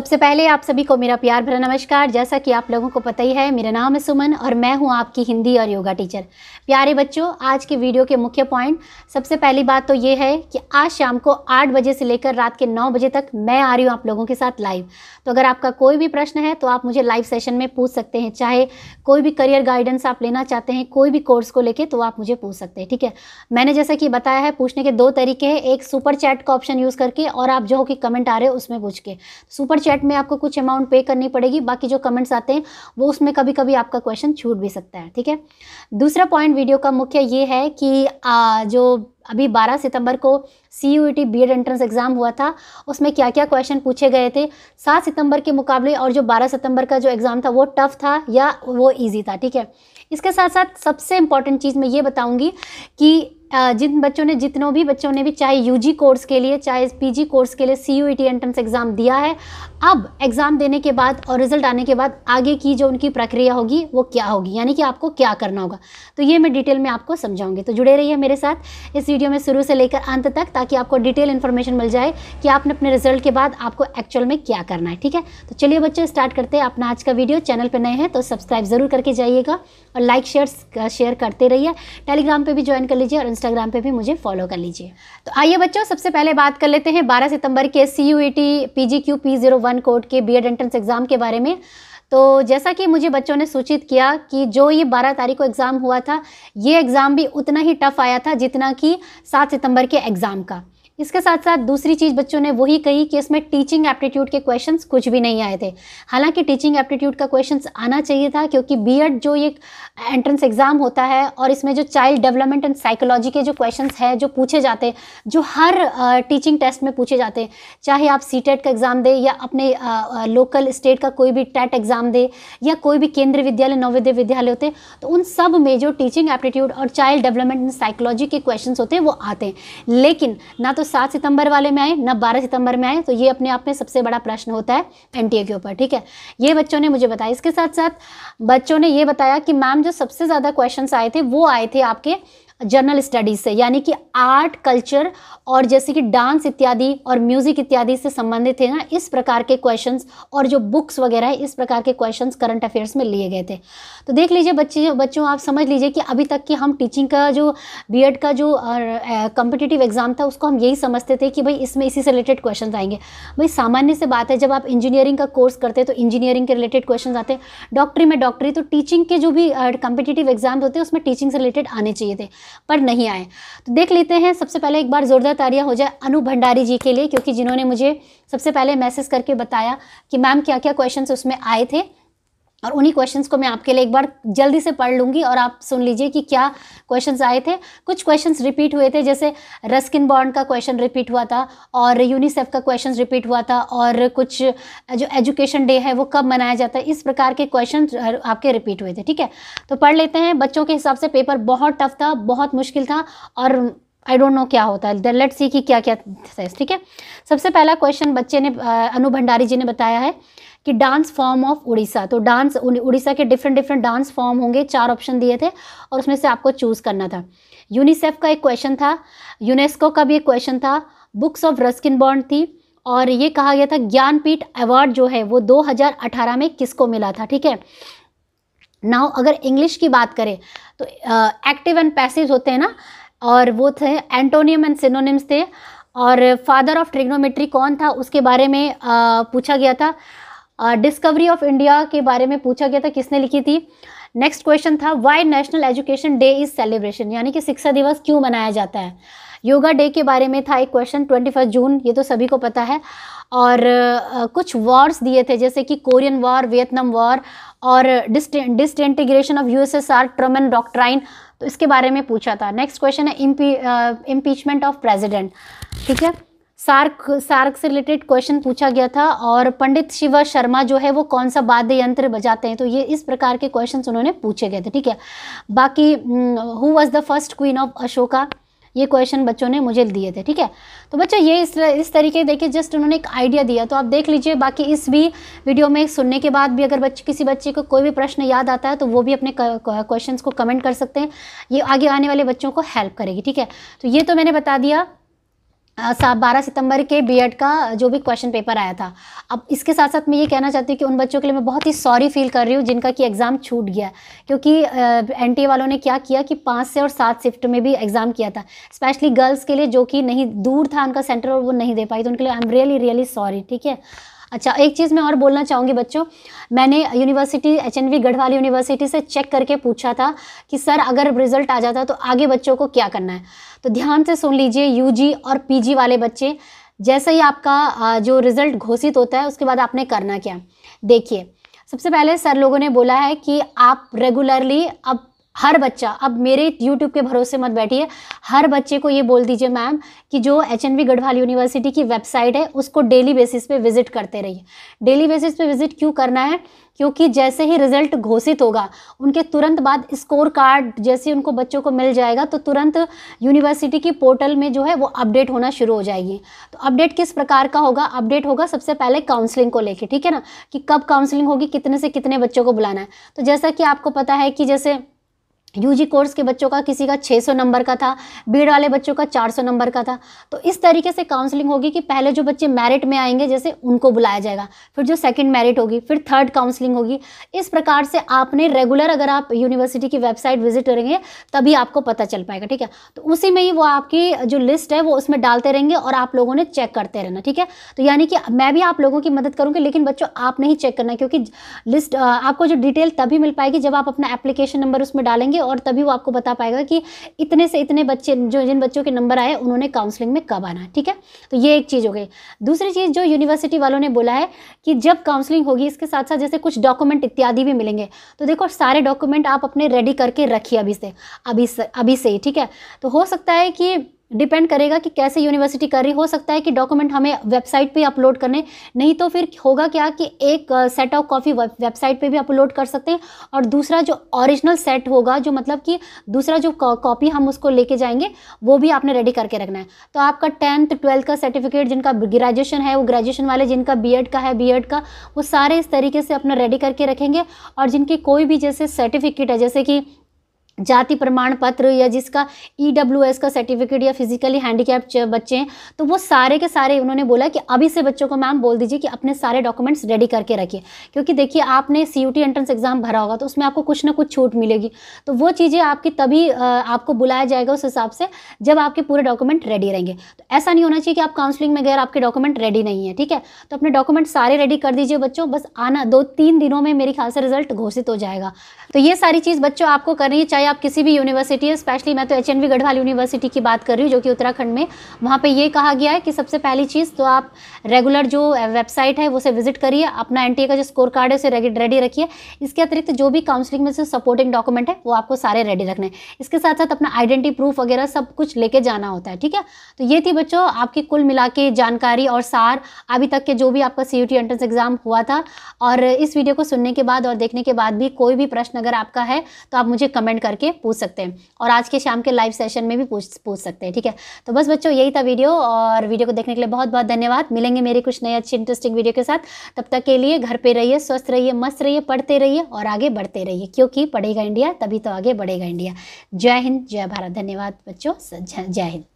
सबसे पहले आप सभी को मेरा प्यार भरा नमस्कार जैसा कि आप लोगों को पता ही है मेरा नाम है सुमन और मैं हूं आपकी हिंदी और योगा टीचर प्यारे बच्चों आज के वीडियो के मुख्य पॉइंट सबसे पहली बात तो ये है कि आज शाम को 8 बजे से लेकर रात के 9 बजे तक मैं आ रही हूं आप लोगों के साथ लाइव तो अगर आपका कोई भी प्रश्न है तो आप मुझे लाइव सेशन में पूछ सकते हैं चाहे कोई भी करियर गाइडेंस आप लेना चाहते हैं कोई भी कोर्स को लेकर तो आप मुझे पूछ सकते हैं ठीक है मैंने जैसा कि बताया है पूछने के दो तरीके हैं एक सुपर चैट का ऑप्शन यूज़ करके और आप जो कि कमेंट आ रहे हो उसमें पूछ के सुपर चैट में आपको कुछ अमाउंट पे करनी पड़ेगी बाकी जो कमेंट्स आते हैं वो उसमें कभी कभी आपका क्वेश्चन छूट भी सकता है ठीक है दूसरा पॉइंट वीडियो का मुख्य ये है कि आ, जो अभी 12 सितंबर को C U T B Ed entrance exam हुआ था उसमें क्या क्या क्वेश्चन पूछे गए थे 7 सितंबर के मुकाबले और जो 12 सितंबर का जो एग्ज़ाम था वो टफ था या वो इजी था ठीक है इसके साथ साथ सबसे इंपॉर्टेंट चीज़ मैं ये बताऊँगी कि जिन बच्चों ने जितनों भी बच्चों ने भी चाहे यूजी कोर्स के लिए चाहे पीजी कोर्स के लिए सी यू एंट्रेंस एग्ज़ाम दिया है अब एग्ज़ाम देने के बाद और रिज़ल्ट आने के बाद आगे की जो उनकी प्रक्रिया होगी वो क्या होगी यानी कि आपको क्या करना होगा तो ये मैं डिटेल में आपको समझाऊंगी तो जुड़े रहिए मेरे साथ इस वीडियो में शुरू से लेकर अंत तक ताकि आपको डिटेल इन्फॉर्मेशन मिल जाए कि आपने अपने रिजल्ट के बाद आपको एक्चुअल में क्या करना है ठीक है तो चलिए बच्चों स्टार्ट करते हैं अपना आज का वीडियो चैनल पर नए हैं तो सब्सक्राइब ज़रूर करके जाइएगा और लाइक शेयर शेयर करते रहिए टेलीग्राम पर भी ज्वाइन कर लीजिए और इंस्टाग्राम पर भी मुझे फॉलो कर लीजिए तो आइए बच्चों सबसे पहले बात कर लेते हैं बारह सितंबर के C U E T P G Q P zero one one code के बी एड एंट्रेंस एग्ज़ाम के बारे में तो जैसा कि मुझे बच्चों ने सूचित किया कि जो ये 12 तारीख को एग्ज़ाम हुआ था ये एग्ज़ाम भी उतना ही टफ आया था जितना कि 7 सितंबर के एग्ज़ाम का इसके साथ साथ दूसरी चीज़ बच्चों ने वही कही कि इसमें टीचिंग एप्टीट्यूड के क्वेश्चन कुछ भी नहीं आए थे हालांकि टीचिंग एप्टीट्यूड का क्वेश्चन आना चाहिए था क्योंकि बी जो एक एंट्रेंस एग्ज़ाम होता है और इसमें जो चाइल्ड डेवलपमेंट एंड साइकोलॉजी के जो क्वेश्चन हैं जो पूछे जाते जो हर टीचिंग टेस्ट में पूछे जाते चाहे आप सी e का एग्ज़ाम दें या अपने लोकल स्टेट का कोई भी टेट एग्ज़ाम दे या कोई भी केंद्रीय विद्यालय नवोदय विद्यालय होते तो उन सब में जो टीचिंग एप्टीट्यूड और चाइल्ड डेवलपमेंट एंड साइकोलॉजी के क्वेश्चन होते हैं वो आते हैं लेकिन ना तो सात सितंबर वाले में आए न बारह सितंबर में आए तो ये अपने आप में सबसे बड़ा प्रश्न होता है एनटीए के ऊपर ठीक है ये बच्चों ने मुझे बताया इसके साथ साथ बच्चों ने ये बताया कि मैम जो सबसे ज़्यादा क्वेश्चन आए थे वो आए थे आपके जर्नल स्टडीज़ से यानी कि आर्ट कल्चर और जैसे कि डांस इत्यादि और म्यूज़िक इत्यादि से संबंधित है ना इस प्रकार के क्वेश्चंस और जो बुक्स वगैरह है इस प्रकार के क्वेश्चंस करंट अफेयर्स में लिए गए थे तो देख लीजिए बच्चे बच्चों आप समझ लीजिए कि अभी तक कि हम टीचिंग का जो बी का जो कम्पिटिटिव एग्ज़ाम था उसको हम यही समझते थे कि भाई इसमें इसी से रिलेटेड क्वेश्चन आएंगे भाई सामान्य से बात है जब आप इंजीनियरिंग का कोर्स करते हैं तो इंजीनियरिंग के रिलेटेड क्वेश्चन आते हैं डॉक्टरी में डॉक्टरी तो टीचिंग के जो भी कम्पिटिटिव एग्जाम होते हैं उसमें टीचिंग से रिलेटेड आने चाहिए थे पर नहीं आए तो देख लेते हैं सबसे पहले एक बार ज़ोरदार तारिया हो जाए अनु भंडारी जी के लिए क्योंकि जिन्होंने मुझे सबसे पहले मैसेज करके बताया कि मैम क्या क्या क्वेश्चन उसमें आए थे और उन्हीं क्वेश्चंस को मैं आपके लिए एक बार जल्दी से पढ़ लूँगी और आप सुन लीजिए कि क्या क्वेश्चंस आए थे कुछ क्वेश्चंस रिपीट हुए थे जैसे रस्किन बॉन्ड का क्वेश्चन रिपीट हुआ था और यूनिसेफ का क्वेश्चन रिपीट हुआ था और कुछ जो एजुकेशन डे है वो कब मनाया जाता है इस प्रकार के क्वेश्चन आपके रिपीट हुए थे ठीक है तो पढ़ लेते हैं बच्चों के हिसाब से पेपर बहुत टफ था बहुत मुश्किल था और आई डोंट नो क्या होता है लेट सी कि क्या क्या साइज ठीक है सबसे पहला क्वेश्चन बच्चे ने अनु भंडारी जी ने बताया है कि डांस फॉर्म ऑफ उड़ीसा तो डांस उड़ीसा के डिफरेंट डिफरेंट डांस फॉर्म होंगे चार ऑप्शन दिए थे और उसमें से आपको चूज़ करना था यूनिसेफ का एक क्वेश्चन था यूनेस्को का भी एक क्वेश्चन था बुक्स ऑफ रस्किन बॉन्ड थी और ये कहा गया था ज्ञानपीठ अवार्ड जो है वो 2018 में किसको मिला था ठीक है नाउ अगर इंग्लिश की बात करें तो एक्टिव एंड पैसिव होते हैं ना और वो थे एंटोनियम एंड सिनोनिम्स थे और फादर ऑफ ट्रिग्नोमेट्री कौन था उसके बारे में आ, पूछा गया था डिस्कवरी ऑफ इंडिया के बारे में पूछा गया था किसने लिखी थी नेक्स्ट क्वेश्चन था why national education day is celebration यानी कि शिक्षा दिवस क्यों मनाया जाता है योगा डे के बारे में था एक क्वेश्चन ट्वेंटी फर्स्ट जून ये तो सभी को पता है और कुछ वॉर्स दिए थे जैसे कि कोरियन वॉर वियतनाम वॉर और disintegration of R Truman doctrine तो इसके बारे में पूछा था नेक्स्ट क्वेश्चन है इम्पीचमेंट ऑफ प्रेजिडेंट ठीक है सार्क सार्क से रिलेटेड क्वेश्चन पूछा गया था और पंडित शिवा शर्मा जो है वो कौन सा वाद्य यंत्र बजाते हैं तो ये इस प्रकार के क्वेश्चन उन्होंने पूछे गए थे ठीक है बाकी who was the first queen of Ashoka ये क्वेश्चन बच्चों ने मुझे दिए थे ठीक है तो बच्चों ये इस इस तरीके देखिए जस्ट उन्होंने एक आइडिया दिया तो आप देख लीजिए बाकी इस भी वीडियो में सुनने के बाद भी अगर बच्चे किसी बच्चे को कोई भी प्रश्न याद आता है तो वो भी अपने क्वेश्चंस को कमेंट कर सकते हैं ये आगे आने वाले बच्चों को हेल्प करेगी ठीक है तो ये तो मैंने बता दिया बारह सितंबर के बीएड का जो भी क्वेश्चन पेपर आया था अब इसके साथ साथ मैं ये कहना चाहती हूँ कि उन बच्चों के लिए मैं बहुत ही सॉरी फील कर रही हूँ जिनका कि एग्ज़ाम छूट गया क्योंकि एन वालों ने क्या किया कि पाँच से और सात शिफ्ट में भी एग्ज़ाम किया था स्पेशली गर्ल्स के लिए जो कि नहीं दूर था उनका सेंटर और वो नहीं दे पाई तो उनके लिए I am really really sorry ठीक है अच्छा एक चीज़ मैं और बोलना चाहूँगी बच्चों मैंने university H N V Garhwali university से चेक करके पूछा था कि सर अगर रिजल्ट आ जाता तो आगे बच्चों को क्या करना है तो ध्यान से सुन लीजिए जी और जी वाले बच्चे जैसे ही आपका जो रिज़ल्ट घोषित होता है उसके बाद आपने करना क्या देखिए सबसे पहले सर लोगों ने बोला है कि आप रेगुलरली अब हर बच्चा अब मेरे यूट्यूब के भरोसे मत बैठिए हर बच्चे को ये बोल दीजिए मैम कि जो एच एन गढ़वाल यूनिवर्सिटी की वेबसाइट है उसको डेली बेसिस पे विजिट करते रहिए डेली बेसिस पे विजिट क्यों करना है क्योंकि जैसे ही रिजल्ट घोषित होगा उनके तुरंत बाद स्कोर कार्ड जैसे उनको बच्चों को मिल जाएगा तो तुरंत यूनिवर्सिटी की पोर्टल में जो है वो अपडेट होना शुरू हो जाएगी तो अपडेट किस प्रकार का होगा अपडेट होगा सबसे पहले काउंसलिंग को लेके ठीक है ना कि कब काउंसलिंग होगी कितने से कितने बच्चों को बुलाना है तो जैसा कि आपको पता है कि जैसे यूजी कोर्स के बच्चों का किसी का 600 नंबर का था बीड वाले बच्चों का 400 नंबर का था तो इस तरीके से काउंसलिंग होगी कि पहले जो बच्चे मेरिट में आएंगे जैसे उनको बुलाया जाएगा फिर जो सेकंड मेरिट होगी फिर थर्ड काउंसलिंग होगी इस प्रकार से आपने रेगुलर अगर आप यूनिवर्सिटी की वेबसाइट विजिट करेंगे तभी आपको पता चल पाएगा ठीक है तो उसी में ही वो आपकी जो लिस्ट है वो उसमें डालते रहेंगे और आप लोगों ने चेक करते रहना ठीक है तो यानी कि मैं भी आप लोगों की मदद करूँगी लेकिन बच्चों आपने ही चेक करना क्योंकि लिस्ट आपको जो डिटेल तभी मिल पाएगी जब आप अपना एप्लीकेशन नंबर उसमें डालेंगे जाएंगे और तभी वो आपको बता पाएगा कि इतने से इतने बच्चे जो जिन बच्चों के नंबर आए उन्होंने काउंसलिंग में कब आना ठीक है तो ये एक चीज़ हो गई दूसरी चीज़ जो यूनिवर्सिटी वालों ने बोला है कि जब काउंसलिंग होगी इसके साथ साथ जैसे कुछ डॉक्यूमेंट इत्यादि भी मिलेंगे तो देखो सारे डॉक्यूमेंट आप अपने रेडी करके रखिए अभी से अभी से अभी से ही ठीक है तो हो सकता है कि डिपेंड करेगा कि कैसे यूनिवर्सिटी कर रही हो सकता है कि डॉक्यूमेंट हमें वेबसाइट पे अपलोड करने नहीं तो फिर होगा क्या कि एक सेट ऑफ कॉपी वेबसाइट पे भी अपलोड कर सकते हैं और दूसरा जो ओरिजिनल सेट होगा जो मतलब कि दूसरा जो कॉपी हम उसको लेके जाएंगे वो भी आपने रेडी करके रखना है तो आपका टेंथ ट्वेल्थ का सर्टिफिकेट जिनका ग्रेजुएशन है वो ग्रेजुएशन वाले जिनका बी का है बी का वो सारे इस तरीके से अपना रेडी करके रखेंगे और जिनकी कोई भी जैसे सर्टिफिकेट है जैसे कि जाति प्रमाण पत्र या जिसका ई e का सर्टिफिकेट या फिजिकली हैंडीकैप बच्चे हैं तो वो सारे के सारे उन्होंने बोला कि अभी से बच्चों को मैम बोल दीजिए कि अपने सारे डॉक्यूमेंट्स रेडी करके रखिए क्योंकि देखिए आपने सी यू एंट्रेंस एग्ज़ाम भरा होगा तो उसमें आपको कुछ ना कुछ छूट मिलेगी तो वो चीज़ें आपकी तभी आपको बुलाया जाएगा उस हिसाब से जब आपके पूरे डॉक्यूमेंट रेडी रहेंगे तो ऐसा नहीं होना चाहिए कि आप काउंसलिंग में गए आपके डॉक्यूमेंट रेडी नहीं है ठीक है तो अपने डॉक्यूमेंट सारे रेडी कर दीजिए बच्चों बस आना दो तीन दिनों में मेरे ख्याल से रिजल्ट घोषित हो जाएगा तो ये सारी चीज़ बच्चों आपको करनी चाहिए आप किसी भी यूनिवर्सिटी स्पेशली मैं तो एच गढ़वाल यूनिवर्सिटी की बात कर रही हूँ जो कि उत्तराखंड में वहाँ पर ये कहा गया है कि सबसे पहली चीज़ तो आप रेगुलर जो वेबसाइट है उसे विजिट करिए अपना एन का जो स्कोर कार्ड है उसे रेडी रखिए इसके अतिरिक्त जो भी काउंसलिंग में से सपोर्टिंग डॉक्यूमेंट है वो आपको सारे रेडी रखने इसके साथ साथ अपना आइडेंटिटी प्रूफ वगैरह सब कुछ लेके जाना होता है ठीक है तो ये थी बच्चों आपकी कुल मिला के जानकारी और सार अभी तक के जो भी आपका सी एंट्रेंस एग्जाम हुआ था और इस वीडियो को सुनने के बाद और देखने के बाद भी कोई भी प्रश्न अगर आपका है तो आप मुझे कमेंट करके करके पूछ सकते हैं और आज के शाम के लाइव सेशन में भी पूछ पूछ सकते हैं ठीक है तो बस बच्चों यही था वीडियो और वीडियो को देखने के लिए बहुत बहुत धन्यवाद मिलेंगे मेरे कुछ नए अच्छे इंटरेस्टिंग वीडियो के साथ तब तक के लिए घर पर रहिए स्वस्थ रहिए मस्त रहिए पढ़ते रहिए और आगे बढ़ते रहिए क्योंकि पढ़ेगा इंडिया तभी तो आगे बढ़ेगा इंडिया जय हिंद जय भारत धन्यवाद बच्चों जय हिंद